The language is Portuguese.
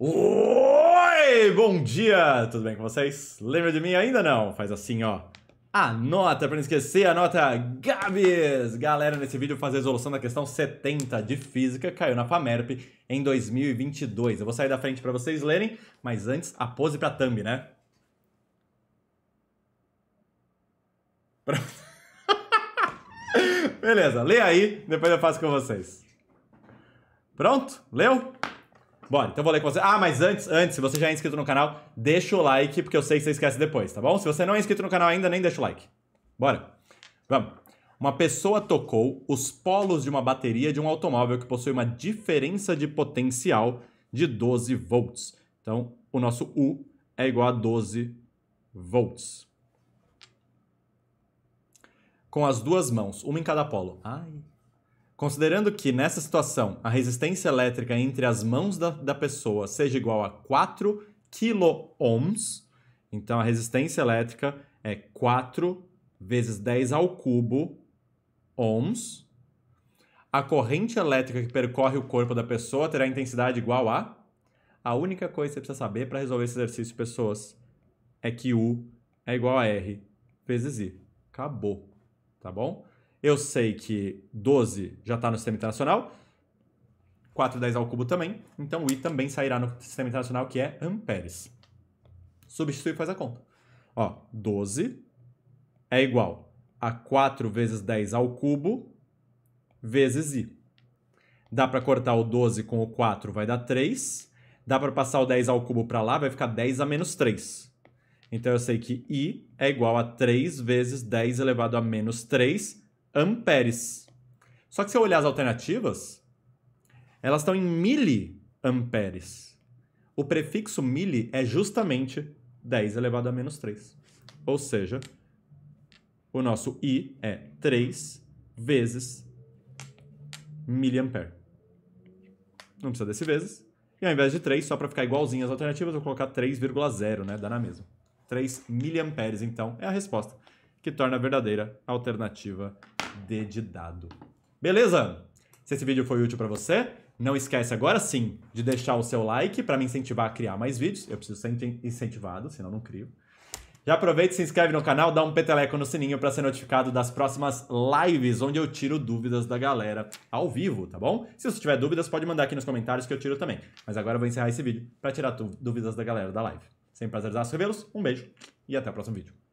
Oi, bom dia! Tudo bem com vocês? Lembra de mim ainda não? Faz assim, ó. Anota, para não esquecer, anota Gabs! Galera, nesse vídeo eu vou fazer a resolução da questão 70 de Física, caiu na FAMERP em 2022. Eu vou sair da frente para vocês lerem, mas antes, a pose pra thumb, né? Pronto. Beleza, lê aí, depois eu faço com vocês. Pronto? Leu? Bora, então vou ler com você. Ah, mas antes, antes, se você já é inscrito no canal, deixa o like, porque eu sei que você esquece depois, tá bom? Se você não é inscrito no canal ainda, nem deixa o like. Bora. Vamos. Uma pessoa tocou os polos de uma bateria de um automóvel que possui uma diferença de potencial de 12 volts. Então, o nosso U é igual a 12 volts. Com as duas mãos, uma em cada polo. Ai. Considerando que, nessa situação, a resistência elétrica entre as mãos da, da pessoa seja igual a 4 kOhms, então a resistência elétrica é 4 vezes 10 ao cubo ohms. A corrente elétrica que percorre o corpo da pessoa terá intensidade igual a. A única coisa que você precisa saber para resolver esse exercício, pessoas, é que U é igual a R vezes I. Acabou, tá bom? Eu sei que 12 já está no sistema internacional. 4 10 ao cubo também. Então o I também sairá no sistema internacional, que é amperes. Substitui e faz a conta. Ó, 12 é igual a 4 vezes 10 ao cubo vezes I. Dá para cortar o 12 com o 4, vai dar 3. Dá para passar o 10 ao cubo para lá, vai ficar 10 a menos 3. Então eu sei que I é igual a 3 vezes 10 elevado a menos 3 amperes. Só que se eu olhar as alternativas, elas estão em miliamperes. O prefixo mili é justamente 10 elevado a menos 3. Ou seja, o nosso I é 3 vezes miliampere. Não precisa desse vezes. E ao invés de 3, só para ficar igualzinho às alternativas, eu vou colocar 3,0, né? Dá na mesma. 3 miliamperes, então, é a resposta que torna verdadeira a alternativa dedidado, Beleza? Se esse vídeo foi útil para você, não esquece agora sim de deixar o seu like para me incentivar a criar mais vídeos. Eu preciso ser incentivado, senão não crio. Já aproveita e se inscreve no canal, dá um peteleco no sininho para ser notificado das próximas lives, onde eu tiro dúvidas da galera ao vivo, tá bom? Se você tiver dúvidas, pode mandar aqui nos comentários que eu tiro também. Mas agora eu vou encerrar esse vídeo para tirar dúvidas da galera da live. Sem prazer, revê-los, um beijo e até o próximo vídeo.